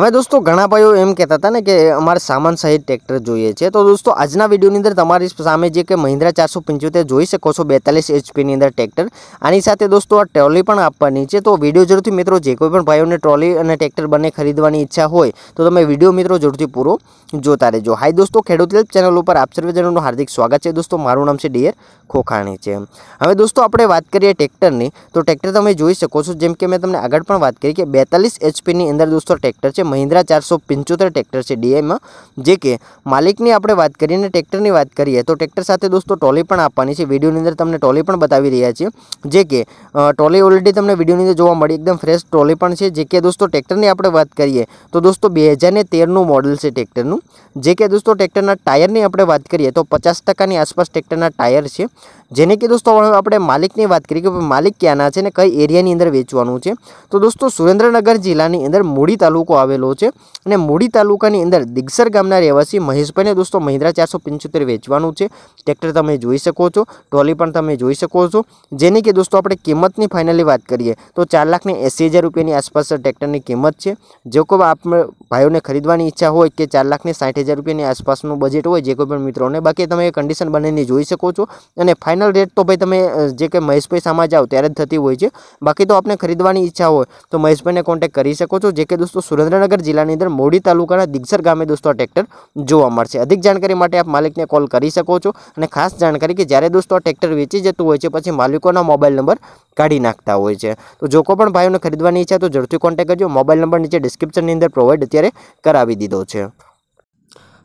અમે દોસ્તો ઘણા ભાઈઓ એમ કહેતા હતા ને કે અમારે સામાન્ય સાહિદ ટ્રેક્ટર જોઈએ છે તો દોસ્તો આજના વિડિયો ની અંદર તમારી સામે જે કે મહિન્દ્રા 475 જોઈ શકો છો 42 HP ની અંદર ટ્રેક્ટર આની સાથે દોસ્તો આ ટ્રોલી પણ આપવાની છે તો વિડિયો જરૂરથી મિત્રો જે કોઈ પણ ભાઈઓને ટ્રોલી અને ટ્રેક્ટર બંને ખરીદવાની ઈચ્છા હોય તો તમે વિડિયો મિત્રો જરૂરથી પૂરો જોતા રહેજો はい દોસ્તો ખેડૂત હેલ્પ ચેનલ ઉપર આપ સર્વેજનોનો હાર્દિક સ્વાગત છે દોસ્તો મારું નામ છે ડીયર ખોખાણી છે હવે દોસ્તો આપણે વાત કરીએ ટ્રેક્ટર ની તો ટ્રેક્ટર તમે જોઈ શકો છો જેમ કે મેં તમને આગળ પણ વાત કરી કે 42 HP ની અંદર દોસ્તો ટ્રેક્ટર છે મહિન્દ્રા ચારસો પંચોતેર ટ્રેક્ટર છે ડીઆઈમાં જે કે માલિકની આપણે વાત કરીએ અને ટ્રેક્ટરની વાત કરીએ તો ટ્રેક્ટર સાથે દોસ્તો ટોલી પણ આપવાની છે વિડીયોની અંદર તમને ટોલી પણ બતાવી રહ્યા છીએ જે કે ટોલી ઓલરેડી તમને વિડીયોની અંદર જોવા મળી એકદમ ફ્રેશ ટોલી પણ છે જે કે દોસ્તો ટ્રેક્ટરની આપણે વાત કરીએ તો દોસ્તો બે હજારને તેરનું મોડલ છે ટ્રેક્ટરનું જે કે દોસ્તો ટ્રેક્ટરના ટાયરની આપણે વાત કરીએ તો પચાસ ટકાની આસપાસ ટ્રેક્ટરના ટાયર છે જેને કે દોસ્તો આપણે માલિકની વાત કરીએ કે માલિક ક્યાંના છે ને કઈ એરિયાની અંદર વેચવાનું છે તો દોસ્તો સુરેન્દ્રનગર જિલ્લાની અંદર મૂડી તાલુકો આવે લો છે અને મોડી તાલુકાની અંદર દિગસર ગામના રહેવાસી મહેશભાઈને દોસ્તો મહિન્દ્રા 475 વેચવાનું છે ટ્રેક્ટર તમે જોઈ શકો છો ટોલી પણ તમે જોઈ શકો છો જેની કે દોસ્તો આપણે કિંમતની ફાઇનલી વાત કરીએ તો 480000 રૂપિયાની આસપાસ ટ્રેક્ટરની કિંમત છે જો કોઈ આપ ભાઈઓને ખરીદવાની ઈચ્છા હોય કે 460000 રૂપિયાની આસપાસનું બજેટ હોય જે કોઈ પણ મિત્રોને બાકી તમે કન્ડિશન બનેની જોઈ શકો છો અને ફાઇનલ રેટ તો ભાઈ તમે જે કે મહેશભાઈ સામા જાઓ તૈયાર જ થતી હોય છે બાકી તો આપને ખરીદવાની ઈચ્છા હોય તો મહેશભાઈને કોન્ટેક્ટ કરી શકો છો જે કે દોસ્તો સુરેન્દ્ર નગર જિલ્લાની અંદર મોડી તાલુકાના દિગસર ગામે દોસ્તો આ ટ્રેક્ટર જોવા મળશે. અધિક જાણકારી માટે આપ માલિકને કોલ કરી શકો છો અને ખાસ જાણકારી કે જ્યારે દોસ્તો આ ટ્રેક્ટર વેચી જતું હોય છે પછી માલિકોનો મોબાઈલ નંબર કાઢી નાખતા હોય છે. તો જોકો પણ ભાઈઓને ખરીદવાની ઈચ્છા તો જલ્દી કોન્ટેક્ટ કરજો. મોબાઈલ નંબર નીચે ડિસ્ક્રિપ્શનની અંદર પ્રોવાઇડ અત્યારે કરાવી દીધો છે.